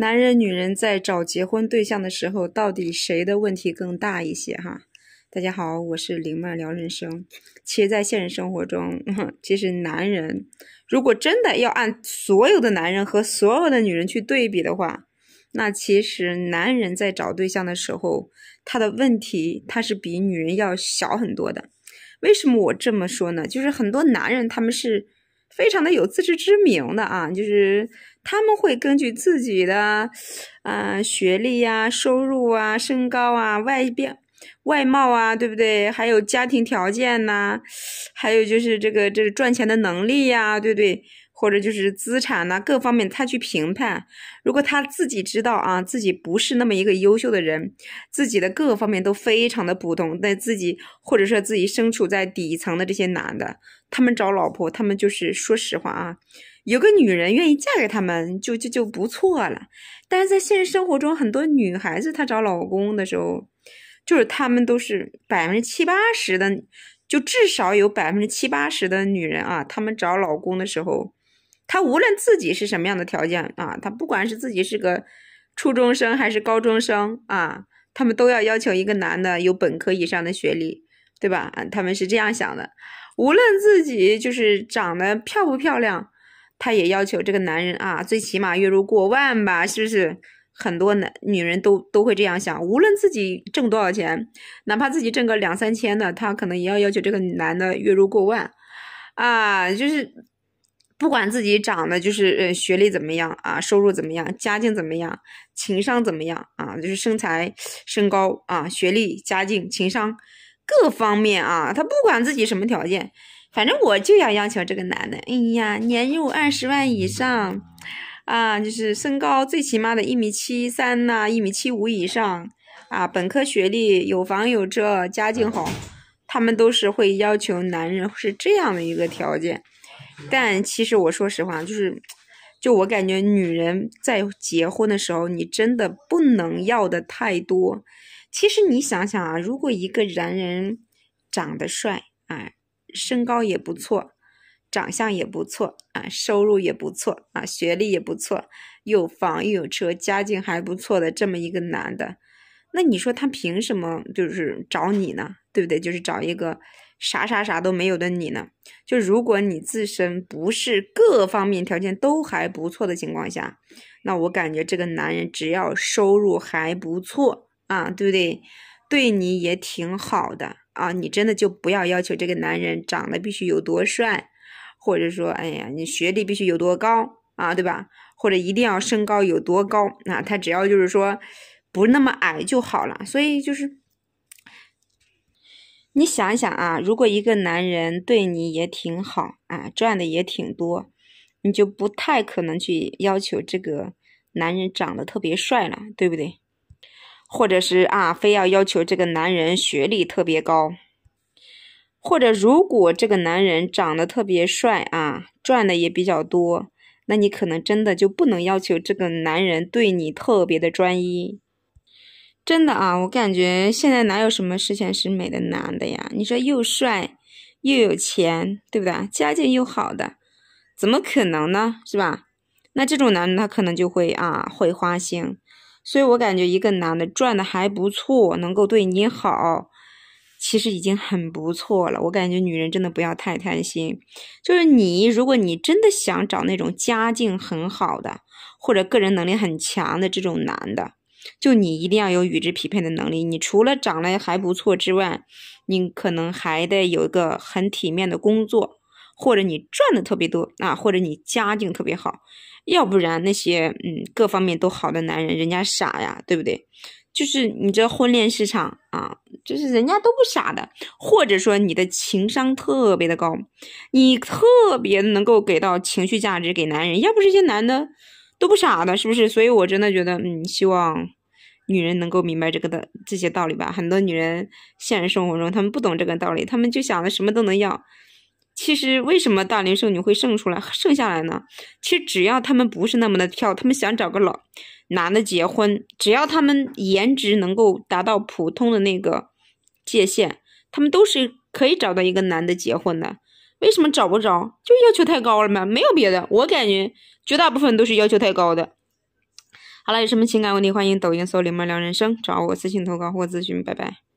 男人、女人在找结婚对象的时候，到底谁的问题更大一些？哈，大家好，我是林曼聊人生。其实，在现实生活中，其实男人如果真的要按所有的男人和所有的女人去对比的话，那其实男人在找对象的时候，他的问题他是比女人要小很多的。为什么我这么说呢？就是很多男人他们是。非常的有自知之明的啊，就是他们会根据自己的，啊学历呀、收入啊、身高啊、外边外貌啊，对不对？还有家庭条件呐，还有就是这个这个赚钱的能力呀，对不对？或者就是资产呐，各方面他去评判。如果他自己知道啊，自己不是那么一个优秀的人，自己的各个方面都非常的普通，那自己或者说自己身处在底层的这些男的，他们找老婆，他们就是说实话啊，有个女人愿意嫁给他们，就就就不错了。但是在现实生活中，很多女孩子她找老公的时候，就是他们都是百分之七八十的，就至少有百分之七八十的女人啊，她们找老公的时候。他无论自己是什么样的条件啊，他不管是自己是个初中生还是高中生啊，他们都要要求一个男的有本科以上的学历，对吧？他们是这样想的，无论自己就是长得漂不漂亮，他也要求这个男人啊，最起码月入过万吧，是不是？很多男女人都都会这样想，无论自己挣多少钱，哪怕自己挣个两三千的，他可能也要要求这个男的月入过万，啊，就是。不管自己长得就是呃学历怎么样啊，收入怎么样，家境怎么样，情商怎么样啊，就是身材、身高啊，学历、家境、情商，各方面啊，他不管自己什么条件，反正我就要要求这个男的，哎呀，年入二十万以上，啊，就是身高最起码的一米七三呐，一米七五以上，啊，本科学历，有房有车，家境好，他们都是会要求男人是这样的一个条件。但其实我说实话，就是，就我感觉，女人在结婚的时候，你真的不能要的太多。其实你想想啊，如果一个男人长得帅啊，身高也不错，长相也不错啊，收入也不错啊，学历也不错，有房又有车，家境还不错的这么一个男的，那你说他凭什么就是找你呢？对不对？就是找一个。啥啥啥都没有的你呢？就如果你自身不是各方面条件都还不错的情况下，那我感觉这个男人只要收入还不错啊，对不对？对你也挺好的啊，你真的就不要要求这个男人长得必须有多帅，或者说，哎呀，你学历必须有多高啊，对吧？或者一定要身高有多高？啊？他只要就是说不那么矮就好了。所以就是。你想一想啊，如果一个男人对你也挺好，啊，赚的也挺多，你就不太可能去要求这个男人长得特别帅了，对不对？或者是啊，非要要求这个男人学历特别高，或者如果这个男人长得特别帅啊，赚的也比较多，那你可能真的就不能要求这个男人对你特别的专一。真的啊，我感觉现在哪有什么十全十美的男的呀？你说又帅又有钱，对不对？家境又好的，怎么可能呢？是吧？那这种男的他可能就会啊，会花心。所以我感觉一个男的赚的还不错，能够对你好，其实已经很不错了。我感觉女人真的不要太贪心。就是你，如果你真的想找那种家境很好的，或者个人能力很强的这种男的。就你一定要有与之匹配的能力，你除了长得还不错之外，你可能还得有一个很体面的工作，或者你赚的特别多啊，或者你家境特别好，要不然那些嗯各方面都好的男人，人家傻呀，对不对？就是你这婚恋市场啊，就是人家都不傻的，或者说你的情商特别的高，你特别能够给到情绪价值给男人，要不这些男的。都不傻的，是不是？所以我真的觉得，嗯，希望女人能够明白这个的这些道理吧。很多女人现实生活中，她们不懂这个道理，她们就想着什么都能要。其实，为什么大龄剩女会剩出来、剩下来呢？其实，只要她们不是那么的挑，她们想找个老男的结婚，只要她们颜值能够达到普通的那个界限，她们都是可以找到一个男的结婚的。为什么找不着？就要求太高了嘛，没有别的，我感觉绝大部分都是要求太高的。好了，有什么情感问题，欢迎抖音搜“零妈聊人生”，找我私信投稿或咨询，拜拜。